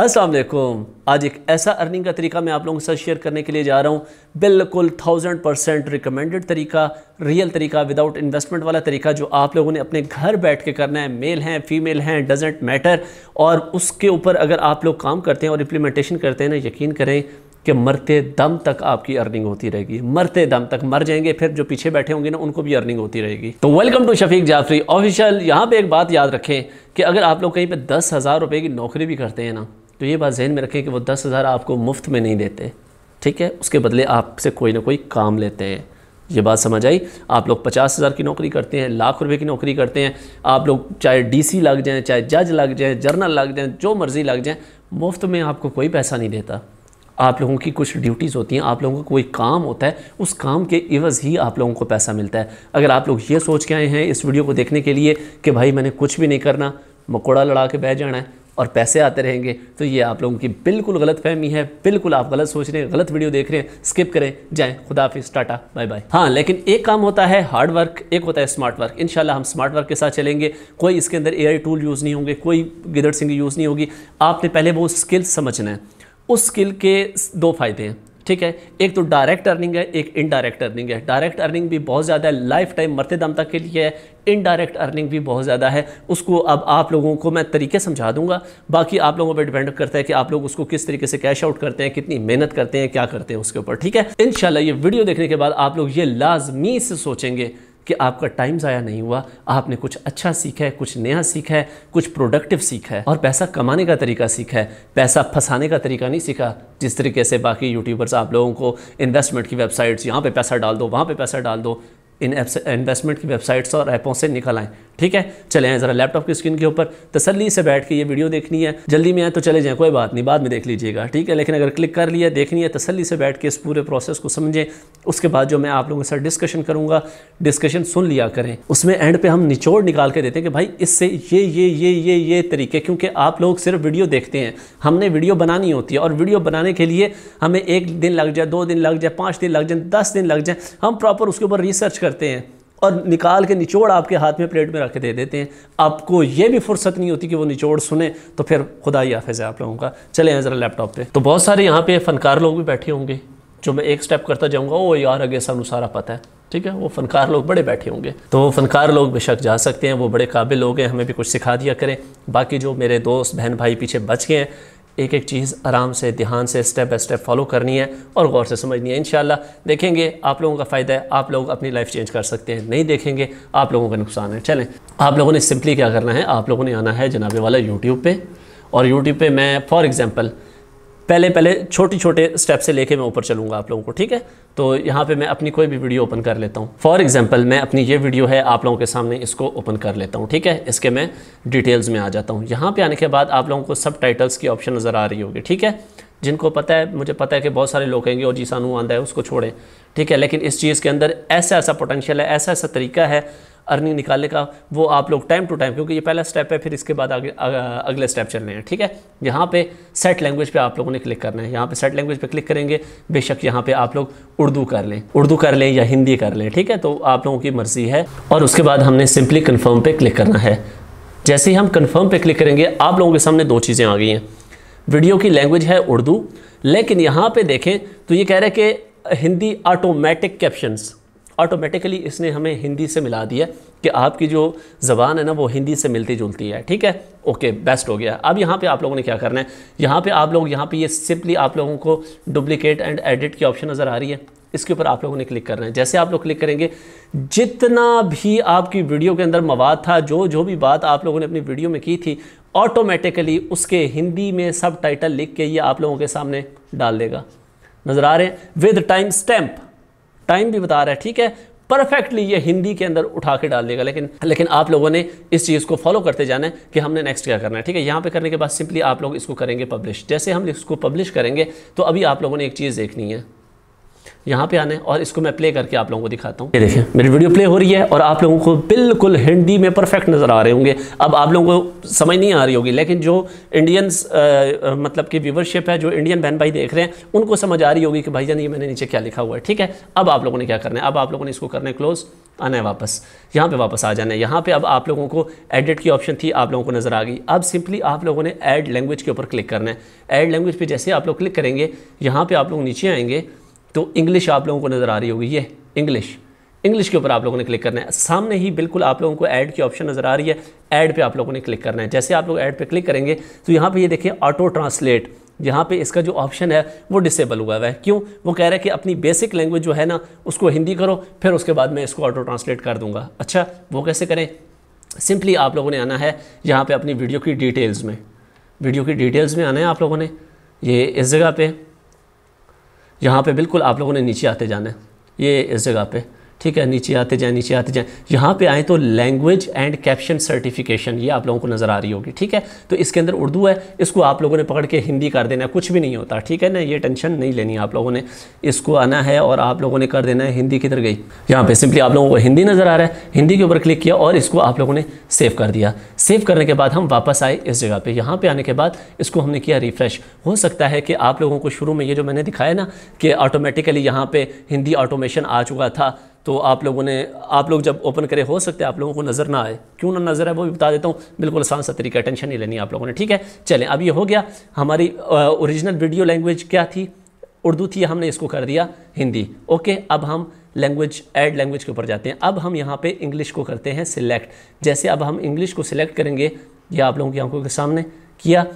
असलम आज एक ऐसा अर्निंग का तरीका मैं आप लोगों के साथ शेयर करने के लिए जा रहा हूँ बिल्कुल थाउजेंड परसेंट रिकमेंडेड तरीका रियल तरीका विदाउट इन्वेस्टमेंट वाला तरीका जो आप लोगों ने अपने घर बैठ के करना है मेल हैं फीमेल हैं डजेंट मैटर और उसके ऊपर अगर आप लोग काम करते हैं और इम्प्लीमेंटेशन करते हैं ना यकीन करें कि मरते दम तक आपकी अर्निंग होती रहेगी मरते दम तक मर जाएंगे फिर जो पीछे बैठे होंगे ना उनको भी अर्निंग होती रहेगी तो welcome to Shafiq Jafri official यहाँ पे एक बात याद रखें कि अगर आप लोग कहीं पे दस हज़ार रुपये की नौकरी भी करते हैं ना तो ये बात जहन में रखें कि वो दस हज़ार आपको मुफ्त में नहीं देते ठीक है उसके बदले आपसे कोई ना कोई काम लेते हैं ये बात समझ आई आप लोग पचास हज़ार की नौकरी करते हैं लाख रुपए की नौकरी करते हैं आप लोग चाहे डीसी लग जाएं चाहे जज लग जाएं जर्नल लग जाएं जो मर्ज़ी लग जाएं मुफ्त में आपको कोई पैसा नहीं देता आप लोगों की कुछ ड्यूटीज़ होती हैं आप लोगों का कोई काम होता है उस काम के इवज़ ही आप लोगों को पैसा मिलता है अगर आप लोग ये सोच के आए हैं इस वीडियो को देखने के लिए कि भाई मैंने कुछ भी नहीं करना मकोड़ा लड़ा के बह जाना है और पैसे आते रहेंगे तो ये आप लोगों की बिल्कुल गलत फहमी है बिल्कुल आप गलत सोच रहे हैं गलत वीडियो देख रहे हैं स्किप करें जाएँ खुदाफिज टाटा बाय बाय हाँ लेकिन एक काम होता है हार्ड वर्क एक होता है स्मार्ट वर्क इन हम स्मार्ट वर्क के साथ चलेंगे कोई इसके अंदर ए टूल यूज़ नहीं होंगे कोई गिदड़ सिंह यूज़ नहीं होगी आपने पहले वो स्किल समझना है उस स्किल के दो फ़ायदे हैं ठीक है एक तो डायरेक्ट अर्निंग है एक इनडायरेक्ट अर्निंग है डायरेक्ट अर्निंग भी बहुत ज़्यादा है लाइफ टाइम मरते दम तक के लिए है इनडायरेक्ट अर्निंग भी बहुत ज़्यादा है उसको अब आप लोगों को मैं तरीके समझा दूंगा बाकी आप लोगों पर डिपेंड करता है कि आप लोग उसको किस तरीके से कैश आउट करते हैं कितनी मेहनत करते हैं क्या करते हैं उसके ऊपर ठीक है इन ये वीडियो देखने के बाद आप लोग ये लाजमी से सोचेंगे कि आपका टाइम ज़ाया नहीं हुआ आपने कुछ अच्छा सीखा है कुछ नया सीखा है कुछ प्रोडक्टिव सीखा है और पैसा कमाने का तरीका सीखा है पैसा फंसाने का तरीका नहीं सीखा जिस तरीके से बाकी यूट्यूबर्स आप लोगों को इन्वेस्टमेंट की वेबसाइट्स यहाँ पे पैसा डाल दो वहाँ पे पैसा डाल दो इन इन्वेस्टमेंट की वेबसाइट्स और ऐपों से निकल आएँ ठीक है चले आए ज़रा लैपटॉप की स्क्रीन के ऊपर तसली से बैठ के ये वीडियो देखनी है जल्दी में आए तो चले जाएँ कोई बात नहीं बाद में देख लीजिएगा ठीक है लेकिन अगर क्लिक कर लिया देखनी है तसली से बैठ के इस पूरे प्रोसेस को समझें उसके बाद जो मैं आप लोगों के साथ डिस्कशन करूँगा डिस्कशन सुन लिया करें उसमें एंड पे हम निचोड़ निकाल के देते हैं कि भाई इससे ये ये ये ये ये तरीके क्योंकि आप लोग सिर्फ वीडियो देखते हैं हमने वीडियो बनानी होती है और वीडियो बनाने के लिए हमें एक दिन लग जाए दो दिन लग जाए पाँच दिन लग जाए दस दिन लग जाए हम प्रॉपर उसके ऊपर रिसर्च करते हैं और निकाल के निचोड़ आपके हाथ में प्लेट में रख के दे देते हैं आपको ये भी फुर्सत नहीं होती कि वो निचोड़ सुने तो फिर खुदा ही हाफिज़ है आप लोगों का चले हैं ज़रा लैपटॉप पे तो बहुत सारे यहाँ पे फनकार लोग भी बैठे होंगे जो मैं एक स्टेप करता जाऊँगा वो यार अगे सानू सारा पता है ठीक है वो फनकार लोग बड़े बैठे होंगे तो वो फनकार लोग बेशक जा सकते हैं वो बड़े काबिल लोग हैं हमें भी कुछ सिखा दिया करें बाकी जो मेरे दोस्त बहन भाई पीछे बच गए हैं एक एक चीज़ आराम से ध्यान से स्टेप बाय स्टेप फॉलो करनी है और गौर से समझनी है इन देखेंगे आप लोगों का फ़ायदा है आप लोग अपनी लाइफ चेंज कर सकते हैं नहीं देखेंगे आप लोगों का नुकसान है चलें आप लोगों ने सिंपली क्या करना है आप लोगों ने आना है जनाबे वाला यूट्यूब पर और यूट्यूब पर मैं फॉर एग्ज़ाम्पल पहले पहले छोटे छोटे स्टेप से लेके मैं ऊपर चलूँगा आप लोगों को ठीक है तो यहाँ पे मैं अपनी कोई भी वीडियो ओपन कर लेता हूँ फॉर एग्जाम्पल मैं अपनी ये वीडियो है आप लोगों के सामने इसको ओपन कर लेता हूँ ठीक है इसके मैं डिटेल्स में आ जाता हूँ यहाँ पे आने के बाद आप लोगों को सब टाइटल्स की ऑप्शन नज़र आ रही होगी ठीक है जिनको पता है मुझे पता है कि बहुत सारे लोग कहेंगे और जी सानू आंदा है उसको छोड़ें ठीक है लेकिन इस चीज़ के अंदर ऐसा ऐसा पोटेंशियल है ऐसा ऐसा तरीका है अर्निंग निकालने का वो आप लोग टाइम टू टाइम क्योंकि ये पहला स्टेप है फिर इसके बाद आगे अगले स्टेप चलने हैं ठीक है यहाँ पे सेट लैंग्वेज पे आप लोगों ने क्लिक करना है यहाँ पे सेट लैंग्वेज पे क्लिक करेंगे बेशक यहाँ पे आप लोग उर्दू कर लें उर्दू कर लें या हिंदी कर लें ठीक है तो आप लोगों की मर्जी है और उसके बाद हमने सिंपली कन्फर्म पर क्लिक करना है जैसे ही हम कन्फर्म पर क्लिक करेंगे आप लोगों के सामने दो चीज़ें आ गई हैं वीडियो की लैंग्वेज है उर्दू लेकिन यहाँ पे देखें तो ये कह रहे हैं कि हिंदी ऑटोमेटिक कैप्शंस ऑटोमेटिकली इसने हमें हिंदी से मिला दिया कि आपकी जो ज़बान है ना वो हिंदी से मिलती जुलती है ठीक है ओके बेस्ट हो गया अब यहाँ पे आप लोगों ने क्या करना है यहाँ पे आप लोग यहाँ पे ये सिंपली आप लोगों को डुप्लीकेट एंड एडिट की ऑप्शन नज़र आ रही है इसके ऊपर आप लोगों ने क्लिक करना है जैसे आप लोग क्लिक करेंगे जितना भी आपकी वीडियो के अंदर मवाद था जो जो भी बात आप लोगों ने अपनी वीडियो में की थी ऑटोमेटिकली उसके हिंदी में सब टाइटल लिख के ये आप लोगों के सामने डाल देगा नज़र आ रहे हैं विद टाइम स्टैम्प टाइम भी बता रहा है ठीक है परफेक्टली ये हिंदी के अंदर उठा के डाल देगा लेकिन लेकिन आप लोगों ने इस चीज़ को फॉलो करते जाना है कि हमने नेक्स्ट क्या करना है ठीक है यहाँ पे करने के बाद सिंपली आप लोग इसको करेंगे पब्लिश जैसे हम इसको पब्लिश करेंगे तो अभी आप लोगों ने एक चीज़ देखनी है यहाँ पे आने और इसको मैं प्ले करके आप लोगों को दिखाता हूँ ये देखें मेरी वीडियो प्ले हो रही है और आप लोगों को बिल्कुल हिंदी में परफेक्ट नज़र आ रहे होंगे अब आप लोगों को समझ नहीं आ रही होगी लेकिन जो इंडियंस आ, मतलब कि व्यूवरशिप है जो इंडियन बहन भाई देख रहे हैं उनको समझ आ रही होगी कि भाई जान ये मैंने नीचे क्या लिखा हुआ है ठीक है अब आप लोगों ने क्या करना है अब आप लोगों ने इसको करना है क्लोज़ आना है वापस यहाँ पर वापस आ जाना है यहाँ पर अब आप लोगों को एडिट की ऑप्शन थी आप लोगों को नज़र आ गई अब सिंपली आप लोगों ने एड लैंग्वेज के ऊपर क्लिक करना है एड लैंग्वेज पर जैसे आप लोग क्लिक करेंगे यहाँ पर आप लोग नीचे आएंगे तो इंग्लिश आप लोगों को नज़र आ रही होगी ये इंग्लिश इंग्लिश के ऊपर आप लोगों ने क्लिक करना है सामने ही बिल्कुल आप लोगों को ऐड की ऑप्शन नज़र आ रही है ऐड पे आप लोगों ने क्लिक करना है जैसे आप लोग ऐड पे क्लिक करेंगे तो यहाँ पे ये देखिए ऑटो ट्रांसलेट यहाँ पे इसका जो ऑप्शन है वो डिसेबल हुआ हुआ है क्यों वो कह रहा है कि अपनी बेसिक लैंग्वेज जो है ना उसको हिंदी करो फिर उसके बाद मैं इसको ऑटो ट्रांसलेट कर दूँगा अच्छा वो कैसे करें सिंपली आप लोगों ने आना है यहाँ पर अपनी वीडियो की डिटेल्स में वीडियो की डिटेल्स में आना है आप लोगों ने ये इस जगह पर यहाँ पे बिल्कुल आप लोगों ने नीचे आते जाना है ये इस जगह पे ठीक है नीचे आते जाएं नीचे आते जाएं यहाँ पे आए तो लैंग्वेज एंड कैप्शन सर्टिफिकेशन ये आप लोगों को नज़र आ रही होगी ठीक है तो इसके अंदर उर्दू है इसको आप लोगों ने पकड़ के हिंदी कर देना कुछ भी नहीं होता ठीक है ना ये टेंशन नहीं लेनी आप लोगों ने इसको आना है और आप लोगों ने कर देना है हिंदी किधर गई यहाँ पर सिंपली आप लोगों को हिंदी नज़र आ रहा है हिंदी के ऊपर क्लिक किया और इसको आप लोगों ने सेव कर दिया सेव करने के बाद हम वापस आए इस जगह पर यहाँ पर आने के बाद इसको हमने किया रिफ्रेश हो सकता है कि आप लोगों को शुरू में ये जो मैंने दिखाया ना कि ऑटोमेटिकली यहाँ पर हिंदी ऑटोमेशन आ चुका था तो आप लोगों ने आप लोग जब ओपन करें हो सकते आप लोगों को नज़र ना आए क्यों ना नज़र आए वो भी बता देता हूँ बिल्कुल आसान सा तरीका टेंशन नहीं लेनी आप लोगों ने ठीक है चलें अब ये हो गया हमारी ओरिजिनल वीडियो लैंग्वेज क्या थी उर्दू थी हमने इसको कर दिया हिंदी ओके अब हम लैंग्वेज एड लैंग्वेज के ऊपर जाते हैं अब हम यहाँ पे इंग्लिश को करते हैं सिलेक्ट जैसे अब हम इंग्लिश को सिलेक्ट करेंगे ये आप लोगों की आंखों के सामने किया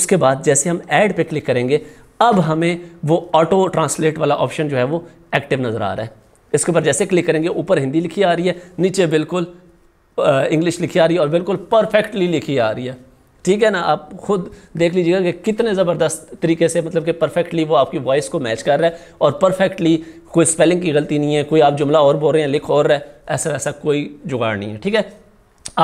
उसके बाद जैसे हम ऐड पे क्लिक करेंगे अब हमें वो ऑटो ट्रांसलेट वाला ऑप्शन जो है वो एक्टिव नज़र आ रहा है इसके ऊपर जैसे क्लिक करेंगे ऊपर हिंदी लिखी आ रही है नीचे बिल्कुल इंग्लिश लिखी आ रही है और बिल्कुल परफेक्टली लिखी आ रही है ठीक है ना आप खुद देख लीजिएगा कि कितने ज़बरदस्त तरीके से मतलब कि परफेक्टली वो आपकी वॉइस को मैच कर रहा है और परफेक्टली कोई स्पेलिंग की गलती नहीं है कोई आप जुमला और बोल रहे हैं लिख और रहा है ऐसा वैसा कोई जुगाड़ नहीं है ठीक है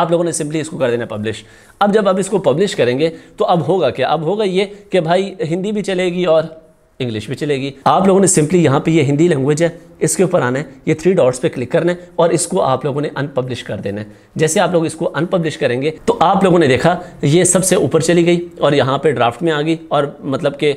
आप लोगों ने सिंपली इसको कर देना पब्लिश अब जब आप इसको पब्लिश करेंगे तो अब होगा क्या अब होगा ये कि भाई हिंदी भी चलेगी और इंग्लिश भी चलेगी आप लोगों ने सिंपली यहाँ पर ये हिंदी लैंग्वेज है इसके ऊपर आना है ये थ्री डॉट्स पे क्लिक करना है और इसको आप लोगों ने अनपब्लिश कर देना है जैसे आप लोग इसको अनपब्लिश करेंगे तो आप लोगों ने देखा ये सबसे ऊपर चली गई और यहाँ पर ड्राफ्ट में आ गई और मतलब कि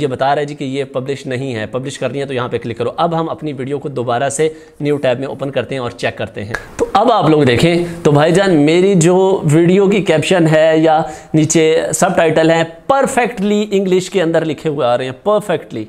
ये बता रहा है जी कि ये पब्लिश नहीं है पब्लिश करनी है तो यहाँ पे क्लिक करो अब हम अपनी वीडियो को दोबारा से न्यू टैब में ओपन करते हैं और चेक करते हैं तो अब आप लोग देखें तो भाईजान मेरी जो वीडियो की कैप्शन है या नीचे सब टाइटल है परफेक्टली इंग्लिश के अंदर लिखे हुए आ रहे हैं परफेक्टली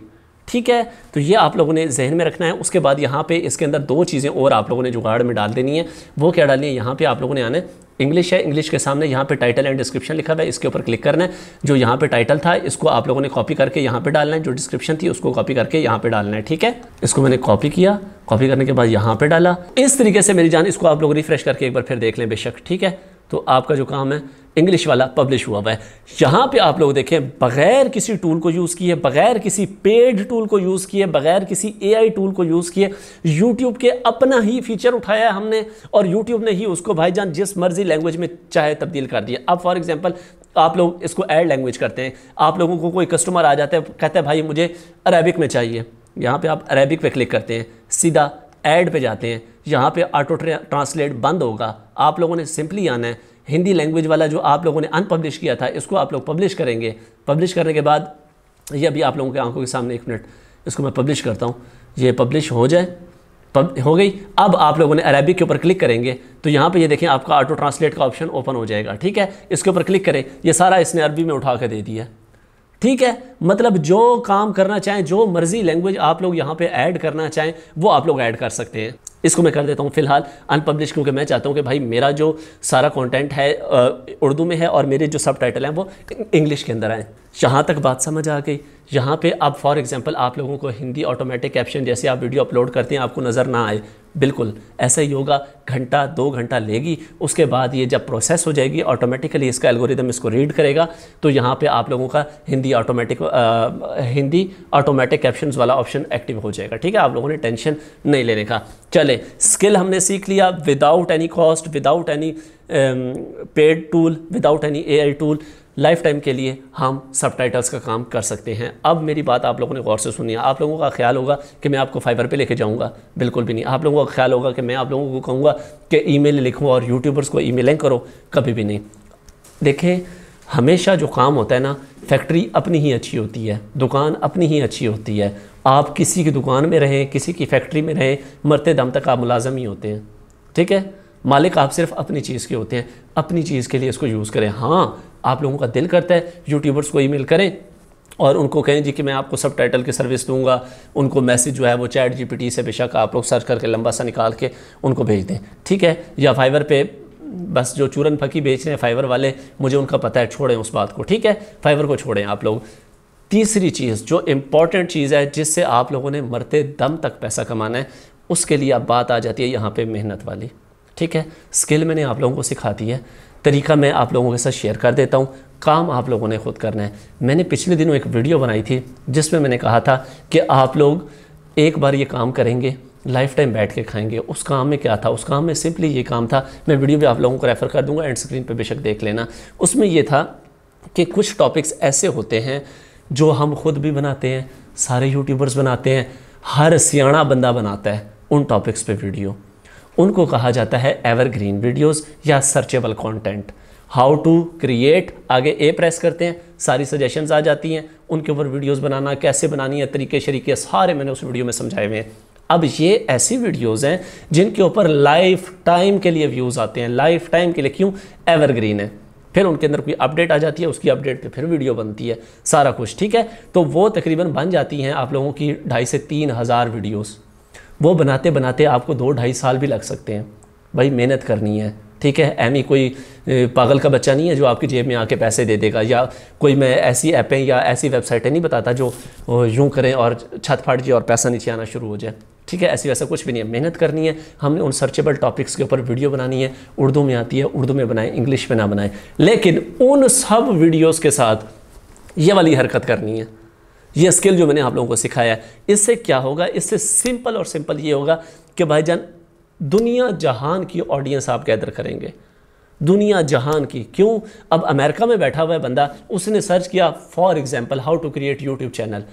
ठीक है तो ये आप लोगों ने जहन में रखना है उसके बाद यहाँ पे इसके अंदर दो चीज़ें और आप लोगों ने जुगाड़ में डाल देनी है वो क्या डालनी है यहाँ पे आप लोगों ने आना है इंग्लिश है इंग्लिश के सामने यहाँ पे टाइटल एंड डिस्क्रिप्शन लिखा हुआ है इसके ऊपर क्लिक करना है जो यहाँ पे टाइटल था इसको आप लोगों ने कॉपी करके यहाँ पर डालना है जो डिस्क्रिप्शन थी उसको कॉपी करके यहाँ पर डालना है ठीक है इसको मैंने कॉपी किया कॉपी करने के बाद यहाँ पर डाला इस तरीके से मेरी जान इसको आप लोग रिफ्रेश करके एक बार फिर देख लें बेशक ठीक है तो आपका जो काम है इंग्लिश वाला पब्लिश हुआ हुआ है यहाँ पे आप लोग देखें बगैर किसी टूल को यूज़ किए बगैर किसी पेड टूल को यूज़ किए बगैर किसी एआई टूल को यूज़ किए यूट्यूब के अपना ही फीचर उठाया हमने और यूट्यूब ने ही उसको भाईजान जिस मर्जी लैंग्वेज में चाहे तब्दील कर दिया अब फॉर एग्जाम्पल आप लोग इसको एड लैंग्वेज करते हैं आप लोगों को कोई कस्टमर आ जाता है कहता है भाई मुझे अरेबिक में चाहिए यहाँ पे आप अरेबिक पे क्लिक करते हैं सीधा एड पे जाते हैं यहाँ पे ऑटो ट्रांसलेट बंद होगा आप लोगों ने सिंपली आना है हिंदी लैंग्वेज वाला जो आप लोगों ने अनपब्लिश किया था इसको आप लोग पब्लिश करेंगे पब्लिश करने के बाद ये अभी आप लोगों के आंखों के सामने एक मिनट इसको मैं पब्लिश करता हूँ ये पब्लिश हो जाए पब हो गई अब आप लोगों ने अरबिक के ऊपर क्लिक करेंगे तो यहाँ पे ये देखें आपका ऑटो ट्रांसलेट का ऑप्शन ओपन हो जाएगा ठीक है इसके ऊपर क्लिक करें ये सारा इसने अरबी में उठा कर दे दिया ठीक है मतलब जो काम करना चाहें जो मर्ज़ी लैंग्वेज आप लोग यहाँ पे ऐड करना चाहें वो आप लोग ऐड कर सकते हैं इसको मैं कर देता हूँ फिलहाल अनपब्लिश क्योंकि मैं चाहता हूँ कि भाई मेरा जो सारा कॉन्टेंट है उर्दू में है और मेरे जो सब टाइटल हैं वो इंग्लिश के अंदर आएँ जहाँ तक बात समझ आ गई यहाँ पे अब फॉर एग्जांपल आप लोगों को हिंदी ऑटोमेटिक कैप्शन जैसे आप वीडियो अपलोड करते हैं आपको नज़र ना आए बिल्कुल ऐसा ही होगा घंटा दो घंटा लेगी उसके बाद ये जब प्रोसेस हो जाएगी ऑटोमेटिकली इसका एल्गोरिदम इसको रीड करेगा तो यहाँ पे आप लोगों का Hindi automatic Hindi automatic caption वाला ऑप्शन एक्टिव हो जाएगा ठीक है आप लोगों ने टेंशन नहीं लेने का चले स्किल हमने सीख लिया without any cost without any paid tool without any A tool life time के लिए हम सब टाइटल्स का काम कर सकते हैं अब मेरी बात आप लोगों ने गौर से सुनी है आप लोगों का ख्याल होगा कि मैं आपको फाइबर पे लेके जाऊंगा बिल्कुल भी नहीं आप लोगों का ख्याल होगा कि मैं आप लोगों को कहूँगा कि ईमेल लिखूँ और यूट्यूबर्स को ईमेलिंग करो कभी भी नहीं देखें हमेशा जो काम होता है ना फैक्ट्री अपनी ही अच्छी होती है दुकान अपनी ही अच्छी होती है आप किसी की दुकान में रहें किसी की फैक्ट्री में रहें मरते दम तक आप मुलाजम ही होते हैं ठीक है मालिक आप सिर्फ अपनी चीज़ के होते हैं अपनी चीज़ के लिए इसको यूज़ करें हाँ आप लोगों का दिल करता है यूट्यूबर्स को ईमेल करें और उनको कहें जी कि मैं आपको सब टाइटल की सर्विस दूंगा उनको मैसेज जो है वो चैट जीपीटी से बेशक आप लोग सर्च करके लंबा सा निकाल के उनको भेज दें ठीक है या फाइवर पे बस जो चूरन फकी बेच रहे हैं फाइवर वाले मुझे उनका पता है छोड़ें उस बात को ठीक है फाइवर को छोड़ें आप लोग तीसरी चीज़ जो इम्पॉर्टेंट चीज़ है जिससे आप लोगों ने मरते दम तक पैसा कमाना है उसके लिए अब बात आ जाती है यहाँ पर मेहनत वाली ठीक है स्किल मैंने आप लोगों को सिखा दी है तरीका मैं आप लोगों के साथ शेयर कर देता हूँ काम आप लोगों ने खुद करना है मैंने पिछले दिनों एक वीडियो बनाई थी जिसमें मैंने कहा था कि आप लोग एक बार ये काम करेंगे लाइफ टाइम बैठ के खाएंगे उस काम में क्या था उस काम में सिंपली ये काम था मैं वीडियो भी आप लोगों को रेफ़र कर दूंगा एंड स्क्रीन पे बेशक देख लेना उसमें ये था कि कुछ टॉपिक्स ऐसे होते हैं जो हम खुद भी बनाते हैं सारे यूट्यूबर्स बनाते हैं हर सियाणा बंदा बनाता है उन टॉपिक्स पर वीडियो उनको कहा जाता है एवरग्रीन वीडियोस या searchable content how to create आगे ए प्रेस करते हैं सारी सजेशंस आ जाती हैं उनके ऊपर वीडियोस बनाना कैसे बनानी है तरीके शरीके सारे मैंने उस वीडियो में समझाए हुए हैं अब ये ऐसी वीडियोस हैं जिनके ऊपर लाइफ टाइम के लिए व्यूज़ आते हैं लाइफ टाइम के लिए क्यों एवरग्रीन है फिर उनके अंदर कोई अपडेट आ जाती है उसकी अपडेट पे फिर वीडियो बनती है सारा कुछ ठीक है तो वो तकरीबन बन जाती हैं आप लोगों की ढाई से तीन हज़ार वीडियोज़ वो बनाते बनाते आपको दो ढाई साल भी लग सकते हैं भाई मेहनत करनी है ठीक है एम कोई पागल का बच्चा नहीं है जो आपकी जेब में आके पैसे दे देगा या कोई मैं ऐसी ऐपें या ऐसी वेबसाइटें नहीं बताता जो यूँ करें और छत फाट जाए और पैसा नीचे आना शुरू हो जाए ठीक है ऐसी वैसा कुछ भी नहीं है मेहनत करनी है हमने उन सर्चेबल टॉपिक्स के ऊपर वीडियो बनानी है उर्दू में आती है उर्दू में बनाएं इंग्लिश में ना बनाएं लेकिन उन सब वीडियोज़ के साथ ये वाली हरकत करनी है ये स्किल जो मैंने आप लोगों को सिखाया है इससे क्या होगा इससे सिंपल और सिंपल ये होगा कि भाईजान दुनिया जहान की ऑडियंस आप गैदर करेंगे दुनिया जहान की क्यों अब अमेरिका में बैठा हुआ है बंदा उसने सर्च किया for example how to create YouTube channel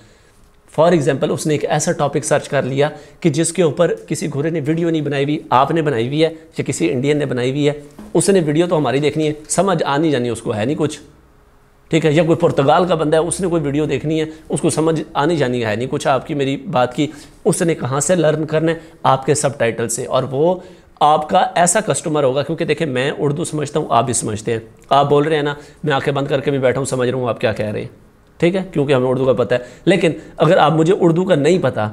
for example उसने एक ऐसा टॉपिक सर्च कर लिया कि जिसके ऊपर किसी घोरे ने वीडियो नहीं बनाई हुई आपने बनाई हुई है या किसी इंडियन ने बनाई हुई है उसने वीडियो तो हमारी देखनी है समझ आनी जानी उसको है नहीं कुछ ठीक है या कोई पुर्तगाल का बंदा है उसने कोई वीडियो देखनी है उसको समझ आनी जानी है नहीं कुछ आपकी मेरी बात की उसने कहाँ से लर्न करना है आपके सब टाइटल से और वो आपका ऐसा कस्टमर होगा क्योंकि देखिए मैं उर्दू समझता हूँ आप भी समझते हैं आप बोल रहे हैं ना मैं आंखें बंद करके भी बैठा हूँ समझ रहा हूँ आप क्या कह रहे हैं ठीक है क्योंकि हमें उर्दू का पता है लेकिन अगर आप मुझे उर्दू का नहीं पता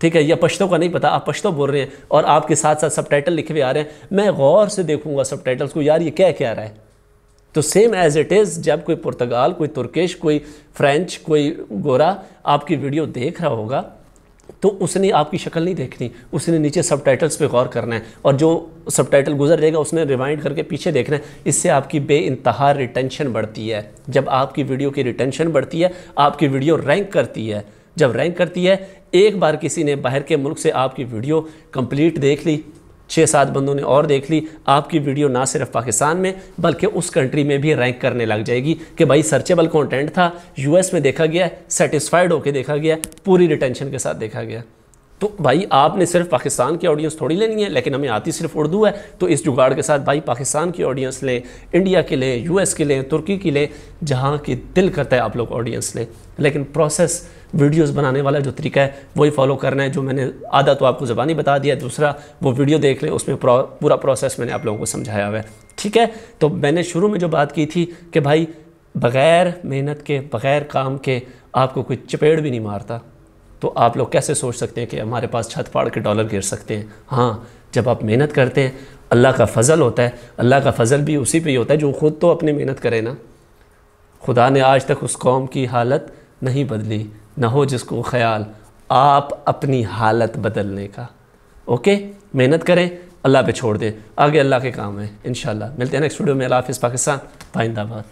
ठीक है या पश्तो का नहीं पता आप पश्तो बोल रहे हैं और आपके साथ साथ सब लिखे हुए आ रहे हैं मैं गौर से देखूंगा सब को यार ये क्या कह रहा है तो सेम एज इट इज़ जब कोई पुर्तगाल कोई तुर्किश कोई फ्रेंच कोई गोरा आपकी वीडियो देख रहा होगा तो उसने आपकी शक्ल नहीं देखनी उसने नीचे सब टाइटल्स पर गौर करना है और जो सब टाइटल गुजर जाएगा उसने रिमाइंड करके पीछे देखना है इससे आपकी बे इंतहा रिटेंशन बढ़ती है जब आपकी वीडियो की रिटेंशन बढ़ती है आपकी वीडियो रैंक करती है जब रैंक करती है एक बार किसी ने बाहर के मुल्क से आपकी वीडियो कंप्लीट देख ली छः सात बंदों ने और देख ली आपकी वीडियो ना सिर्फ पाकिस्तान में बल्कि उस कंट्री में भी रैंक करने लग जाएगी कि भाई सर्चेबल कंटेंट था यूएस में देखा गया सेटिस्फाइड होकर देखा गया पूरी रिटेंशन के साथ देखा गया तो भाई आपने सिर्फ पाकिस्तान की ऑडियंस थोड़ी लेनी है लेकिन हमें आती सिर्फ उर्दू है तो इस जुगाड़ के साथ भाई पाकिस्तान की ऑडियंस लें इंडिया के लें यूएस के लें तुर्की की लें जहाँ की दिल करता है आप लोग ऑडियंस लें लेकिन प्रोसेस वीडियोस बनाने वाला जो तरीका है वही फॉलो करना है जो मैंने आधा तो आपको ज़बानी बता दिया दूसरा वो वीडियो देख लें उसमें पूरा प्रोसेस मैंने आप लोगों को समझाया हुआ है ठीक है तो मैंने शुरू में जो बात की थी कि भाई बग़ैर मेहनत के बग़ैर काम के आपको कोई चपेड़ भी नहीं मारता तो आप लोग कैसे सोच सकते हैं कि हमारे पास छत फाड़ के डॉलर गिर सकते हैं हाँ जब आप मेहनत करते हैं अल्लाह का फजल होता है अल्लाह का फजल भी उसी पे ही होता है जो ख़ुद तो अपनी मेहनत करे ना खुदा ने आज तक उस कौम की हालत नहीं बदली ना हो जिसको ख्याल आप अपनी हालत बदलने का ओके मेहनत करें अल्लाह पे छोड़ दें आगे अल्लाह के काम है इन मिलते हैं नेक्स्ट वीडियो में अला हाफ़ पाकिस्तान पाइंदाबाद